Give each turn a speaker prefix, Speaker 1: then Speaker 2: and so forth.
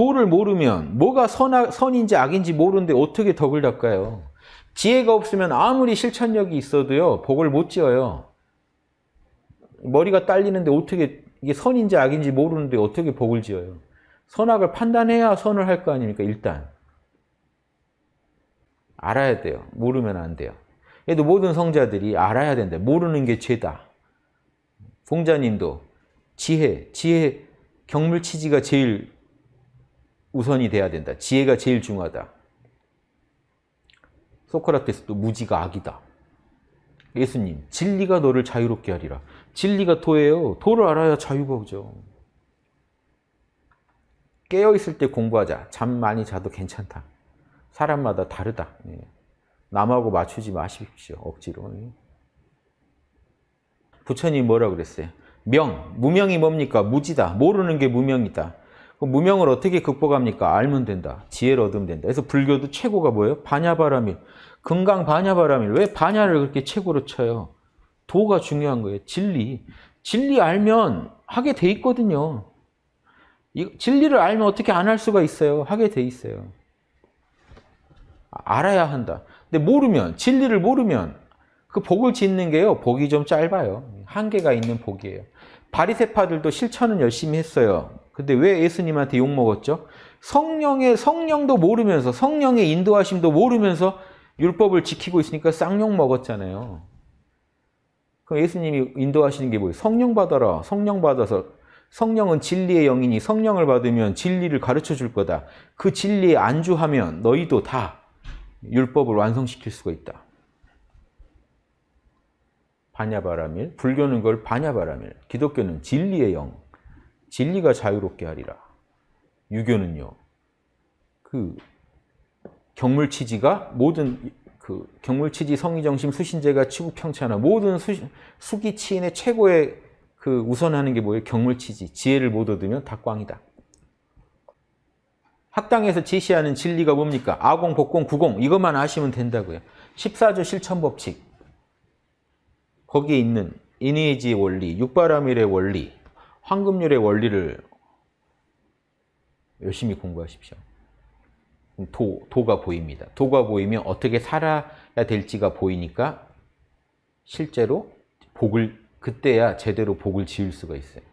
Speaker 1: 도를 모르면 뭐가 선악, 선인지 악인지 모르는데 어떻게 덕을 닦아요? 지혜가 없으면 아무리 실천력이 있어도요. 복을 못 지어요. 머리가 딸리는데 어떻게 이게 선인지 악인지 모르는데 어떻게 복을 지어요? 선악을 판단해야 선을 할 거 아닙니까? 일단. 알아야 돼요. 모르면 안 돼요. 그도 모든 성자들이 알아야 된다. 모르는 게 죄다. 봉자님도 지혜, 지혜 경물치지가 제일 우선이 돼야 된다. 지혜가 제일 중요하다. 소크라테스도 무지가 악이다. 예수님, 진리가 너를 자유롭게 하리라. 진리가 도예요. 도를 알아야 자유가 오죠. 깨어있을 때 공부하자. 잠 많이 자도 괜찮다. 사람마다 다르다. 예. 남하고 맞추지 마십시오. 억지로. 예. 부처님 뭐라 그랬어요? 명, 무명이 뭡니까? 무지다. 모르는 게 무명이다. 그 무명을 어떻게 극복합니까? 알면 된다. 지혜를 얻으면 된다. 그래서 불교도 최고가 뭐예요? 반야바라밀. 금강 반야바라밀. 왜 반야를 그렇게 최고로 쳐요? 도가 중요한 거예요. 진리. 진리 알면 하게 돼 있거든요. 이, 진리를 알면 어떻게 안 할 수가 있어요. 하게 돼 있어요. 알아야 한다. 근데 모르면, 진리를 모르면 그 복을 짓는 게요. 복이 좀 짧아요. 한계가 있는 복이에요. 바리세파들도 실천은 열심히 했어요. 근데 왜 예수님한테 욕먹었죠? 성령의, 성령도 모르면서, 성령의 인도하심도 모르면서 율법을 지키고 있으니까 쌍욕 먹었잖아요. 그럼 예수님이 인도하시는 게 뭐예요? 성령 받아라. 성령 받아서 성령은 진리의 영이니 성령을 받으면 진리를 가르쳐 줄 거다. 그 진리에 안주하면 너희도 다 율법을 완성시킬 수가 있다. 반야바라밀, 불교는 걸 반야바라밀, 기독교는 진리의 영, 진리가 자유롭게 하리라. 유교는요. 그 경물치지가 모든 그 경물치지 성의정심 수신제가 치국평체하나 모든 수, 기치인의 최고의 그 우선하는 게 뭐예요? 경물치지 지혜를 못 얻으면 닭광이다 학당에서 제시하는 진리가 뭡니까? 아공, 복공, 구공 이것만 아시면 된다고요. 14조 실천법칙 거기에 있는 인의지 원리, 육바라밀의 원리 황금률의 원리를 열심히 공부하십시오. 도, 도가 보입니다. 도가 보이면 어떻게 살아야 될지가 보이니까 실제로 복을 그때야 제대로 복을 지을 수가 있어요.